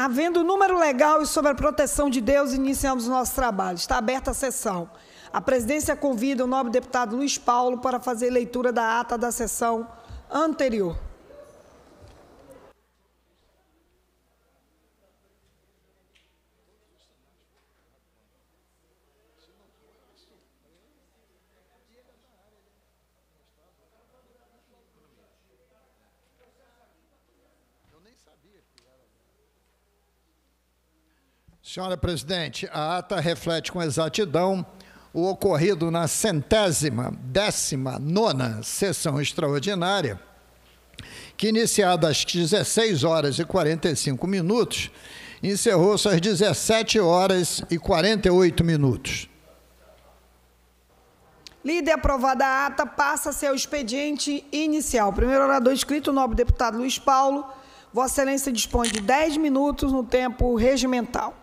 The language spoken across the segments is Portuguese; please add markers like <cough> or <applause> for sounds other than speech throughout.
Havendo número legal e sobre a proteção de Deus, iniciamos o nosso trabalho. Está aberta a sessão. A presidência convida o nobre deputado Luiz Paulo para fazer leitura da ata da sessão anterior. Senhora presidente, a ata reflete com exatidão o ocorrido na centésima, décima, nona sessão extraordinária, que iniciada às 16 horas e 45 minutos, encerrou-se às 17 horas e 48 minutos. Líder aprovada a ata, passa-se ao expediente inicial. Primeiro orador escrito, o nobre deputado Luiz Paulo. Vossa Excelência dispõe de 10 minutos no tempo regimental.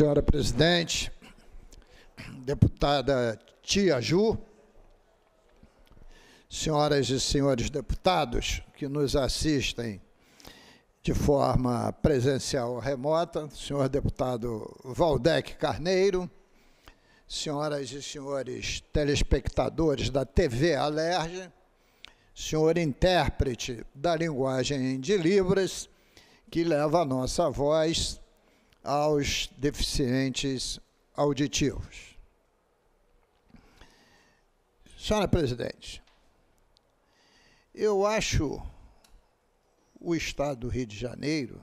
senhora presidente, deputada Tia Ju, senhoras e senhores deputados que nos assistem de forma presencial remota, senhor deputado Valdec Carneiro, senhoras e senhores telespectadores da TV Alerge, senhor intérprete da linguagem de Libras, que leva a nossa voz aos deficientes auditivos. Senhora Presidente, eu acho o Estado do Rio de Janeiro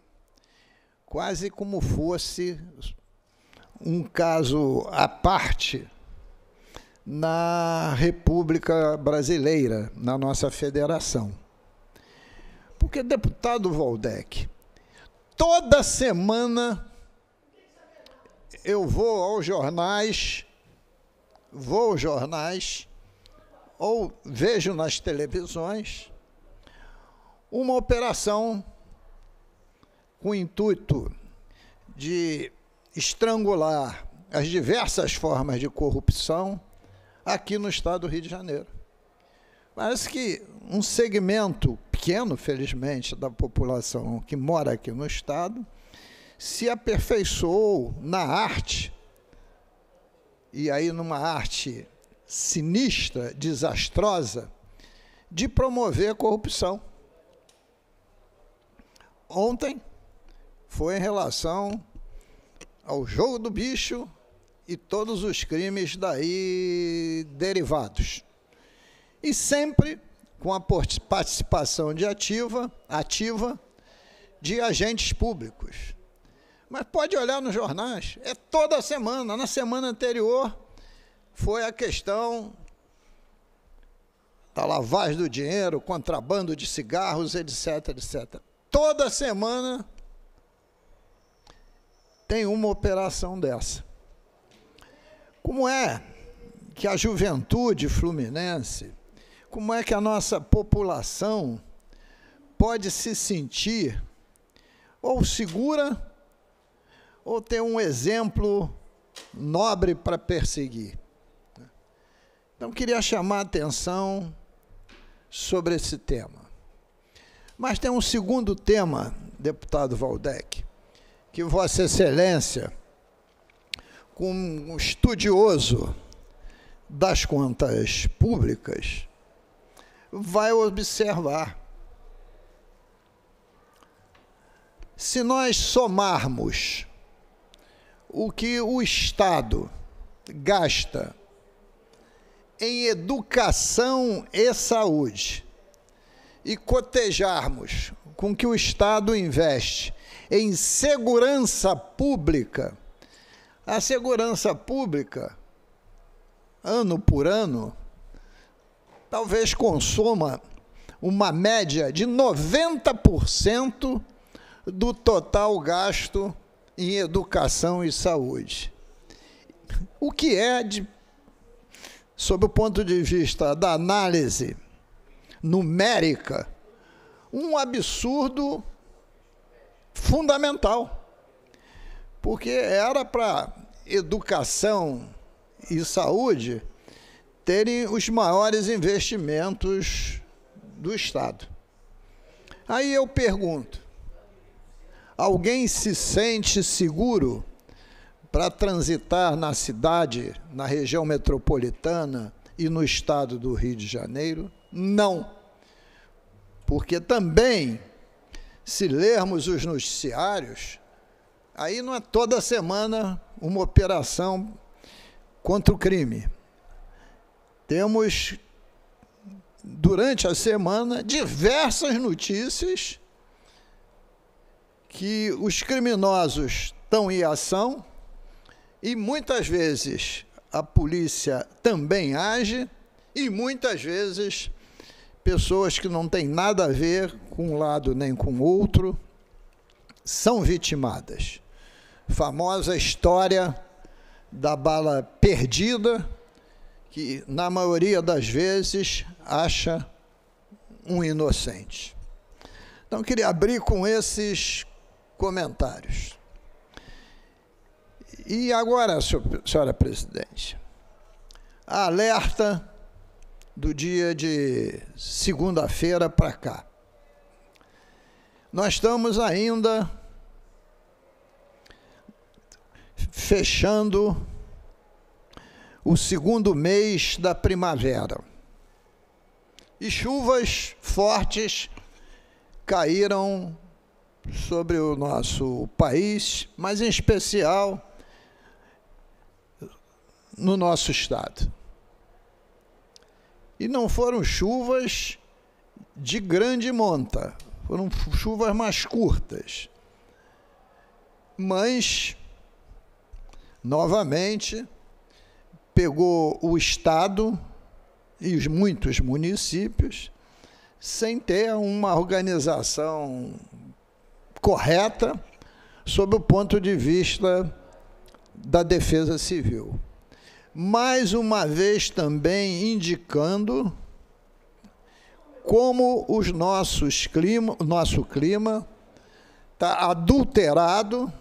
quase como fosse um caso à parte na República Brasileira, na nossa federação. Porque, deputado Valdec, toda semana eu vou aos jornais, vou aos jornais, ou vejo nas televisões, uma operação com o intuito de estrangular as diversas formas de corrupção aqui no estado do Rio de Janeiro. Parece que um segmento pequeno, felizmente, da população que mora aqui no estado se aperfeiçoou na arte, e aí numa arte sinistra, desastrosa, de promover a corrupção. Ontem foi em relação ao jogo do bicho e todos os crimes daí derivados. E sempre com a participação de ativa, ativa de agentes públicos. Mas pode olhar nos jornais, é toda semana. Na semana anterior foi a questão da tá lavagem do dinheiro, contrabando de cigarros, etc, etc. Toda semana tem uma operação dessa. Como é que a juventude fluminense, como é que a nossa população pode se sentir ou segura ou ter um exemplo nobre para perseguir. Então, queria chamar a atenção sobre esse tema. Mas tem um segundo tema, deputado Valdec, que Vossa Excelência, como um estudioso das contas públicas, vai observar. Se nós somarmos o que o Estado gasta em educação e saúde e cotejarmos com que o Estado investe em segurança pública, a segurança pública, ano por ano, talvez consuma uma média de 90% do total gasto em educação e saúde. O que é, de, sob o ponto de vista da análise numérica, um absurdo fundamental. Porque era para educação e saúde terem os maiores investimentos do Estado. Aí eu pergunto: Alguém se sente seguro para transitar na cidade, na região metropolitana e no estado do Rio de Janeiro? Não. Porque também, se lermos os noticiários, aí não é toda semana uma operação contra o crime. Temos, durante a semana, diversas notícias que os criminosos estão em ação e muitas vezes a polícia também age e muitas vezes pessoas que não têm nada a ver com um lado nem com o outro são vitimadas. Famosa história da bala perdida, que na maioria das vezes acha um inocente. Então, queria abrir com esses comentários. E agora, senhora presidente, alerta do dia de segunda-feira para cá. Nós estamos ainda fechando o segundo mês da primavera. E chuvas fortes caíram sobre o nosso país, mas em especial no nosso estado. E não foram chuvas de grande monta, foram chuvas mais curtas. Mas, novamente, pegou o estado e os muitos municípios sem ter uma organização correta sob o ponto de vista da defesa civil. Mais uma vez também indicando como os nossos clima, nosso clima está adulterado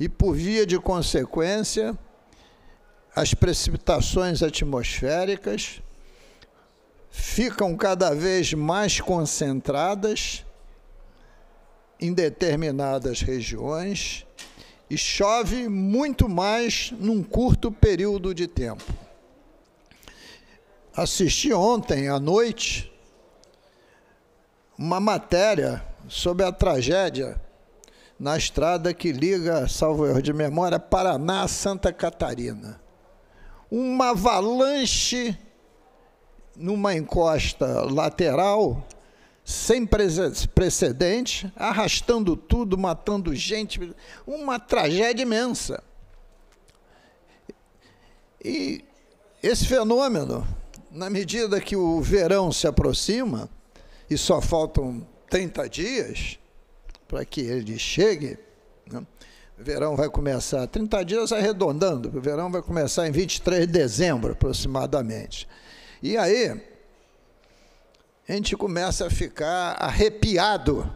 e, por via de consequência, as precipitações atmosféricas ficam cada vez mais concentradas em determinadas regiões e chove muito mais num curto período de tempo. Assisti ontem à noite uma matéria sobre a tragédia na estrada que liga, salvo erro de memória, Paraná a Santa Catarina. Uma avalanche numa encosta lateral sem precedente, arrastando tudo, matando gente, uma tragédia imensa. E esse fenômeno, na medida que o verão se aproxima, e só faltam 30 dias para que ele chegue, né? o verão vai começar, 30 dias arredondando, o verão vai começar em 23 de dezembro aproximadamente. E aí, a gente começa a ficar arrepiado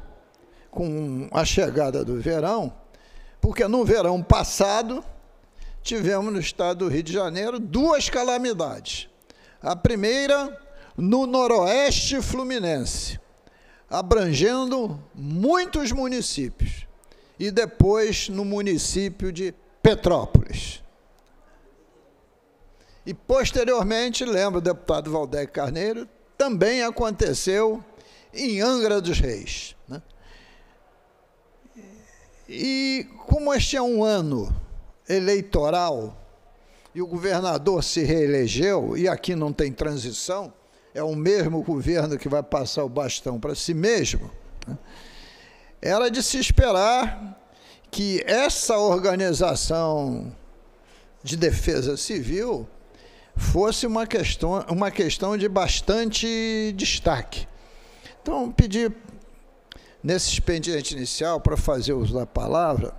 com a chegada do verão, porque no verão passado tivemos no estado do Rio de Janeiro duas calamidades. A primeira no noroeste fluminense, abrangendo muitos municípios, e depois no município de Petrópolis. E posteriormente, lembra o deputado Valdec Carneiro, também aconteceu em Angra dos Reis. Né? E como este é um ano eleitoral e o governador se reelegeu, e aqui não tem transição, é o mesmo governo que vai passar o bastão para si mesmo, né? era de se esperar que essa organização de defesa civil fosse uma questão, uma questão de bastante destaque. Então, pedi nesse expediente inicial para fazer uso da palavra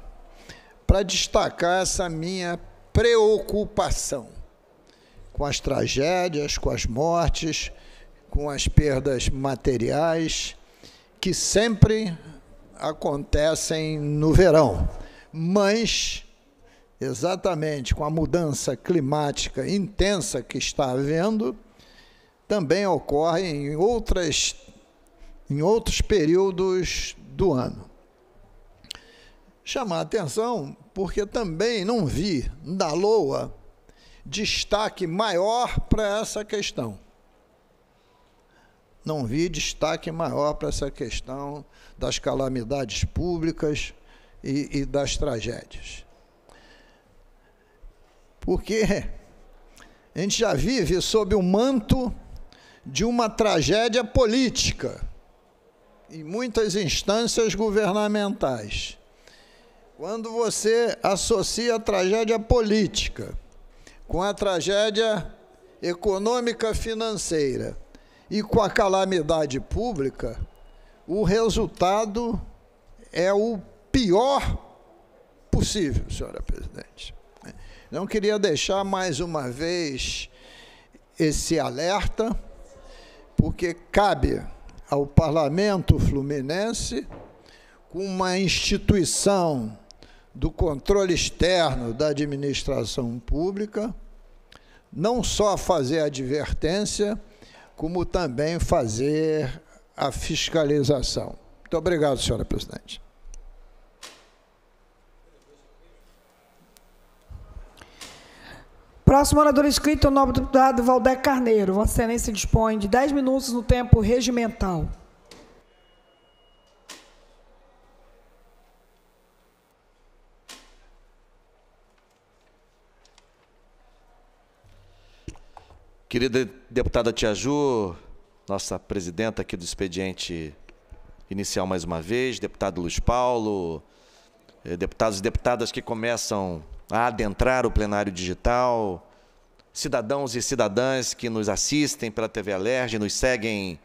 para destacar essa minha preocupação com as tragédias, com as mortes, com as perdas materiais que sempre acontecem no verão, mas exatamente com a mudança climática intensa que está havendo, também ocorre em, outras, em outros períodos do ano. Chamar a atenção porque também não vi da LOA destaque maior para essa questão. Não vi destaque maior para essa questão das calamidades públicas e, e das tragédias porque a gente já vive sob o manto de uma tragédia política em muitas instâncias governamentais. Quando você associa a tragédia política com a tragédia econômica financeira e com a calamidade pública, o resultado é o pior possível, senhora presidente. Então, queria deixar mais uma vez esse alerta, porque cabe ao Parlamento Fluminense, com uma instituição do controle externo da administração pública, não só fazer a advertência, como também fazer a fiscalização. Muito obrigado, senhora presidente. Próximo orador inscrito é o nobre deputado Valdeir Carneiro. Vossa Excelência dispõe de 10 minutos no tempo regimental. Querida deputada Tia Ju, nossa presidenta aqui do expediente inicial mais uma vez, deputado Luiz Paulo, eh, deputados e deputadas que começam a adentrar o plenário digital, cidadãos e cidadãs que nos assistem pela TV Alerj, nos seguem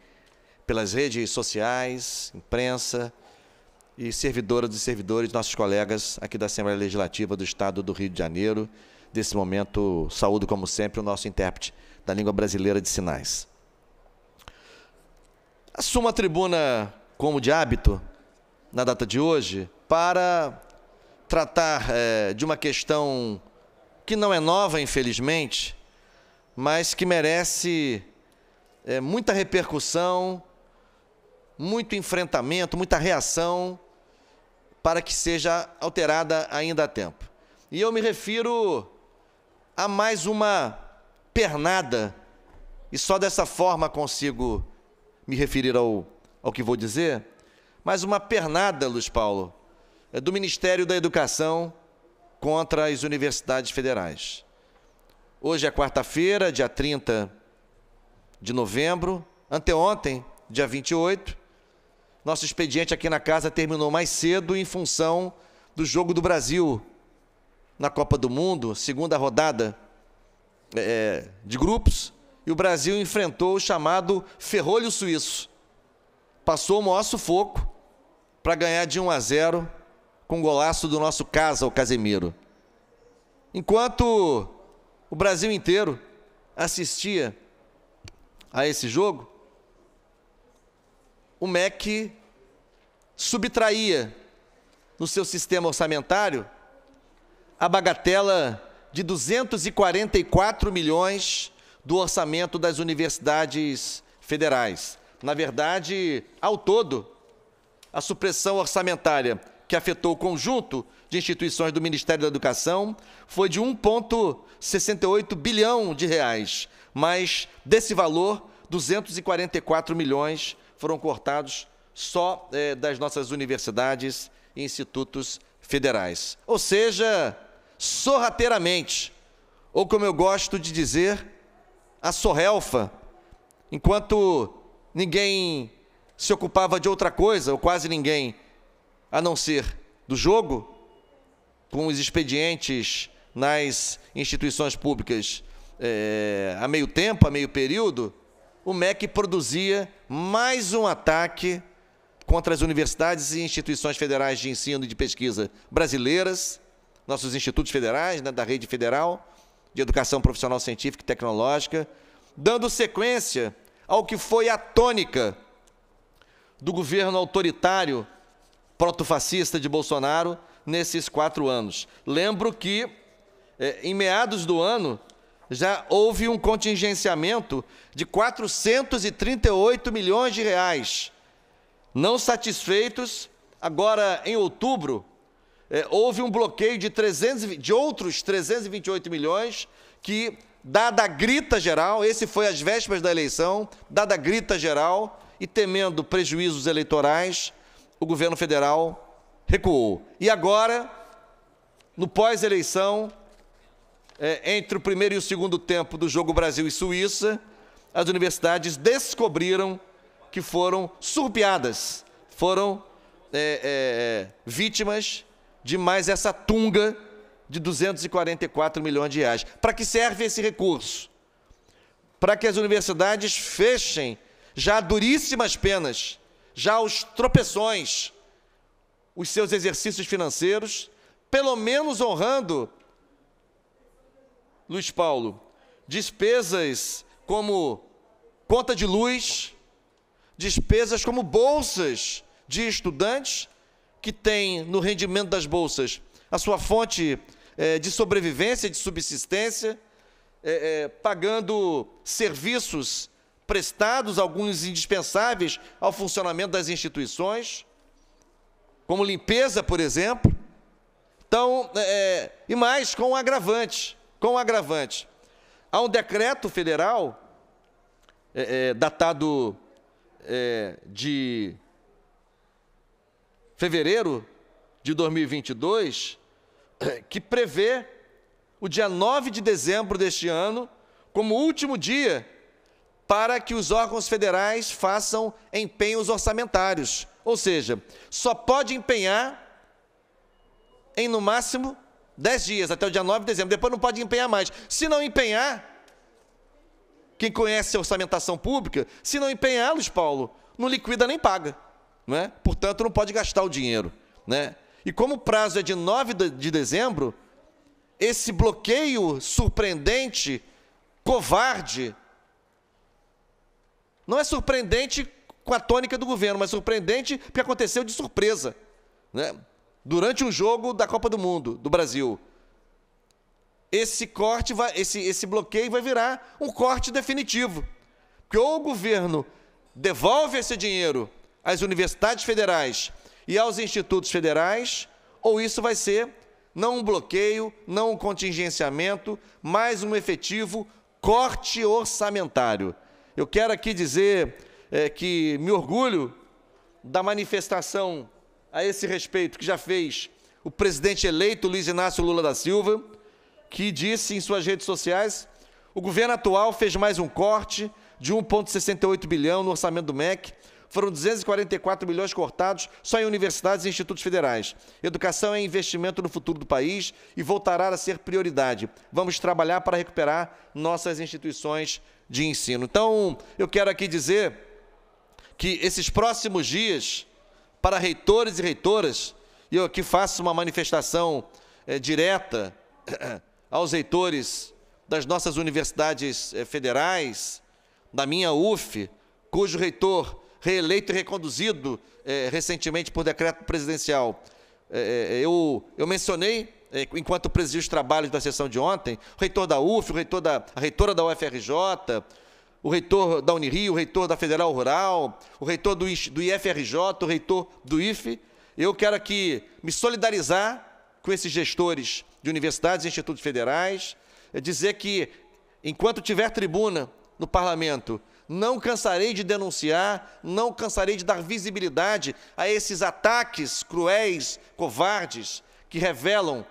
pelas redes sociais, imprensa e servidoras e servidores, nossos colegas aqui da Assembleia Legislativa do Estado do Rio de Janeiro. Desse momento, saúdo, como sempre, o nosso intérprete da língua brasileira de sinais. Assuma a tribuna, como de hábito, na data de hoje, para tratar é, de uma questão que não é nova, infelizmente, mas que merece é, muita repercussão, muito enfrentamento, muita reação para que seja alterada ainda a tempo. E eu me refiro a mais uma pernada, e só dessa forma consigo me referir ao, ao que vou dizer, mais uma pernada, Luiz Paulo, é do Ministério da Educação contra as universidades federais. Hoje é quarta-feira, dia 30 de novembro. Anteontem, dia 28, nosso expediente aqui na casa terminou mais cedo em função do jogo do Brasil na Copa do Mundo, segunda rodada é, de grupos, e o Brasil enfrentou o chamado ferrolho suíço. Passou o maior sufoco para ganhar de 1 a 0 com golaço do nosso casa, o Casemiro. Enquanto o Brasil inteiro assistia a esse jogo, o MEC subtraía no seu sistema orçamentário a bagatela de 244 milhões do orçamento das universidades federais. Na verdade, ao todo, a supressão orçamentária que afetou o conjunto de instituições do Ministério da Educação foi de 1,68 bilhão de reais, mas desse valor, 244 milhões foram cortados só é, das nossas universidades e institutos federais. Ou seja, sorrateiramente, ou como eu gosto de dizer, a sorrelfa, enquanto ninguém se ocupava de outra coisa, ou quase ninguém, a não ser do jogo, com os expedientes nas instituições públicas é, a meio tempo, a meio período, o MEC produzia mais um ataque contra as universidades e instituições federais de ensino e de pesquisa brasileiras, nossos institutos federais, né, da rede federal de educação profissional científica e tecnológica, dando sequência ao que foi a tônica do governo autoritário protofascista de Bolsonaro nesses quatro anos. Lembro que, eh, em meados do ano, já houve um contingenciamento de 438 milhões de reais. Não satisfeitos, agora em outubro, eh, houve um bloqueio de, 300, de outros 328 milhões que, dada a grita geral, esse foi às vésperas da eleição, dada a grita geral e temendo prejuízos eleitorais, o governo federal recuou. E agora, no pós-eleição, é, entre o primeiro e o segundo tempo do jogo Brasil e Suíça, as universidades descobriram que foram surpiadas, foram é, é, é vítimas de mais essa tunga de 244 milhões de reais. Para que serve esse recurso? Para que as universidades fechem já duríssimas penas já os tropeções, os seus exercícios financeiros, pelo menos honrando Luiz Paulo, despesas como conta de luz, despesas como bolsas de estudantes que têm no rendimento das bolsas a sua fonte é, de sobrevivência, de subsistência, é, é, pagando serviços prestados, alguns indispensáveis ao funcionamento das instituições, como limpeza, por exemplo. Então, é, é e mais com um agravante, com um agravante. Há um decreto federal é, é, datado é, de fevereiro de 2022 que prevê o dia 9 de dezembro deste ano como último dia para que os órgãos federais façam empenhos orçamentários. Ou seja, só pode empenhar em no máximo 10 dias, até o dia 9 de dezembro. Depois não pode empenhar mais. Se não empenhar, quem conhece a orçamentação pública, se não empenhar, Luiz Paulo, não liquida nem paga. Não é? Portanto, não pode gastar o dinheiro. Né? E como o prazo é de 9 de dezembro, esse bloqueio surpreendente, covarde, não é surpreendente com a tônica do governo, mas surpreendente porque aconteceu de surpresa, né? Durante um jogo da Copa do Mundo do Brasil. Esse corte vai, esse, esse bloqueio vai virar um corte definitivo. Porque ou o governo devolve esse dinheiro às universidades federais e aos institutos federais, ou isso vai ser não um bloqueio, não um contingenciamento, mas um efetivo corte orçamentário. Eu quero aqui dizer é, que me orgulho da manifestação a esse respeito que já fez o presidente eleito Luiz Inácio Lula da Silva, que disse em suas redes sociais: o governo atual fez mais um corte de 1,68 bilhão no orçamento do MEC foram 244 milhões cortados só em universidades e institutos federais. Educação é investimento no futuro do país e voltará a ser prioridade. Vamos trabalhar para recuperar nossas instituições de ensino. Então, eu quero aqui dizer que esses próximos dias, para reitores e reitoras, e eu aqui faço uma manifestação é, direta <coughs> aos reitores das nossas universidades é, federais, da minha UF, cujo reitor reeleito e reconduzido é, recentemente por decreto presidencial. É, eu, eu mencionei, é, enquanto presidi os trabalhos da sessão de ontem, o reitor da UF, o reitor da, a reitora da UFRJ, o reitor da Unirio, o reitor da Federal Rural, o reitor do, do IFRJ, o reitor do IFE. Eu quero aqui me solidarizar com esses gestores de universidades e institutos federais, dizer que, enquanto tiver tribuna no parlamento. Não cansarei de denunciar, não cansarei de dar visibilidade a esses ataques cruéis, covardes, que revelam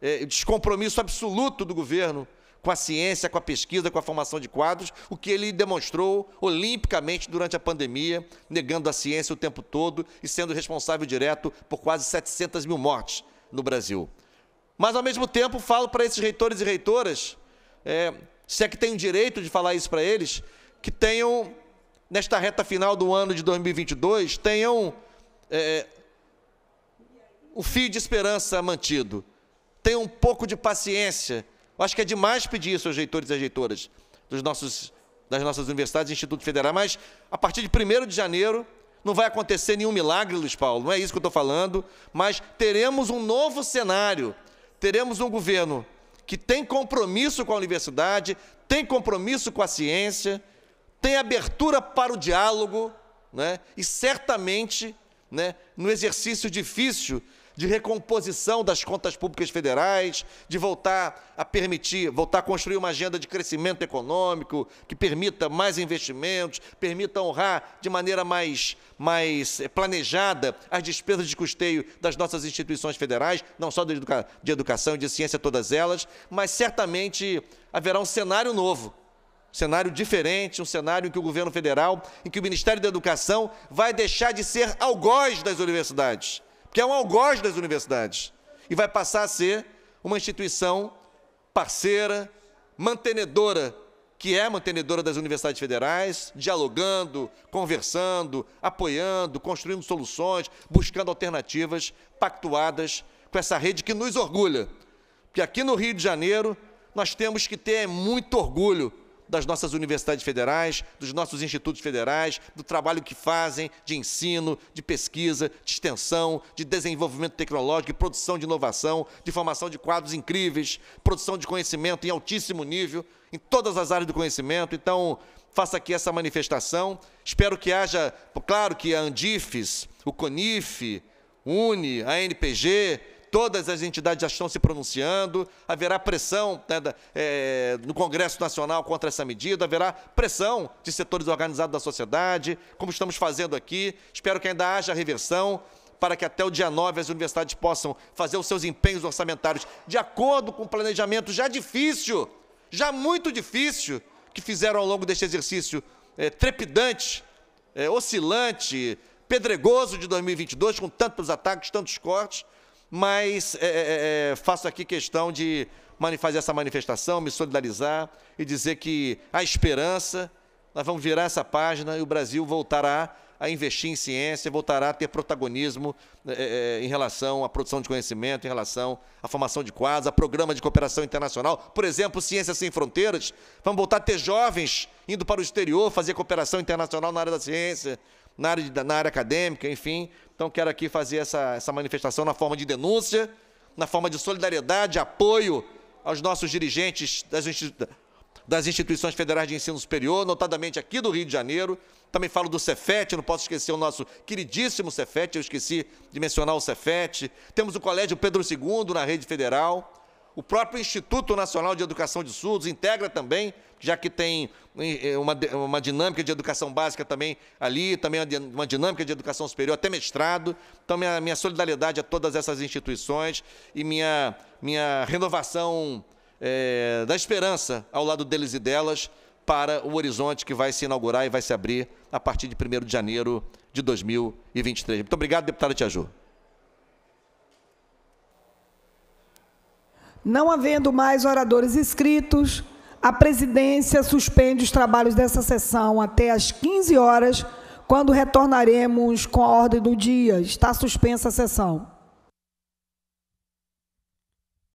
é, descompromisso absoluto do governo com a ciência, com a pesquisa, com a formação de quadros, o que ele demonstrou olimpicamente durante a pandemia, negando a ciência o tempo todo e sendo responsável direto por quase 700 mil mortes no Brasil. Mas, ao mesmo tempo, falo para esses reitores e reitoras é, se é que tem o direito de falar isso para eles, que tenham, nesta reta final do ano de 2022, tenham é, o fio de esperança mantido. Tenham um pouco de paciência. Eu acho que é demais pedir isso aos reitores e reitoras dos nossos, das nossas universidades e institutos federais, mas a partir de 1 de janeiro, não vai acontecer nenhum milagre, Luiz Paulo, não é isso que eu estou falando, mas teremos um novo cenário. Teremos um governo que tem compromisso com a universidade, tem compromisso com a ciência, tem abertura para o diálogo, né? e certamente, né, no exercício difícil de recomposição das contas públicas federais, de voltar a permitir, voltar a construir uma agenda de crescimento econômico que permita mais investimentos, permita honrar de maneira mais, mais eh, planejada as despesas de custeio das nossas instituições federais, não só de, educa de educação e de ciência, todas elas, mas certamente haverá um cenário novo um cenário diferente, um cenário em que o governo federal, em que o Ministério da Educação vai deixar de ser algoz das universidades que é um algoz das universidades, e vai passar a ser uma instituição parceira, mantenedora, que é mantenedora das universidades federais, dialogando, conversando, apoiando, construindo soluções, buscando alternativas pactuadas com essa rede que nos orgulha. Porque aqui no Rio de Janeiro, nós temos que ter muito orgulho das nossas universidades federais, dos nossos institutos federais, do trabalho que fazem de ensino, de pesquisa, de extensão, de desenvolvimento tecnológico e produção de inovação, de formação de quadros incríveis, produção de conhecimento em altíssimo nível, em todas as áreas do conhecimento. Então, faça aqui essa manifestação. Espero que haja, claro que a Andifes, o CONIF, Uni, a NPG, todas as entidades já estão se pronunciando, haverá pressão né, da, é, no Congresso Nacional contra essa medida, haverá pressão de setores organizados da sociedade, como estamos fazendo aqui. Espero que ainda haja reversão para que até o dia 9 as universidades possam fazer os seus empenhos orçamentários de acordo com o planejamento já difícil, já muito difícil, que fizeram ao longo deste exercício é, trepidante, é, oscilante, pedregoso de 2022, com tantos ataques, tantos cortes, mas é é, é, é, faço aqui questão de fazer essa manifestação, me solidarizar e dizer que a esperança, nós vamos virar essa página e o Brasil voltará a investir em ciência, voltará a ter protagonismo é, é, em relação à produção de conhecimento, em relação à formação de quadros, a programa de cooperação internacional. Por exemplo, Ciência Sem Fronteiras, vamos voltar a ter jovens indo para o exterior fazer cooperação internacional na área da ciência na área, de, na área acadêmica, enfim. Então quero aqui fazer essa, essa manifestação na forma de denúncia, na forma de solidariedade, apoio aos nossos dirigentes das, institu das instituições federais de ensino superior, notadamente aqui do Rio de Janeiro. Também falo do Cefet, não posso esquecer o nosso queridíssimo Cefet, eu esqueci de mencionar o Cefet. Temos o Colégio Pedro II na rede federal. O próprio Instituto Nacional de Educação de Surdos integra também, já que tem eh, eh, uma, uma dinâmica de educação básica também ali, também uma dinâmica de educação superior, até mestrado. Então, minha, minha solidariedade a todas essas instituições e minha, minha renovação é, da esperança ao lado deles e delas para o horizonte que vai se inaugurar e vai se abrir a partir de 1 de janeiro de 2023. Muito obrigado, deputado Tiaju. Não havendo mais oradores inscritos, a presidência suspende os trabalhos dessa sessão até às 15 horas, quando retornaremos com a ordem do dia. Está suspensa a sessão.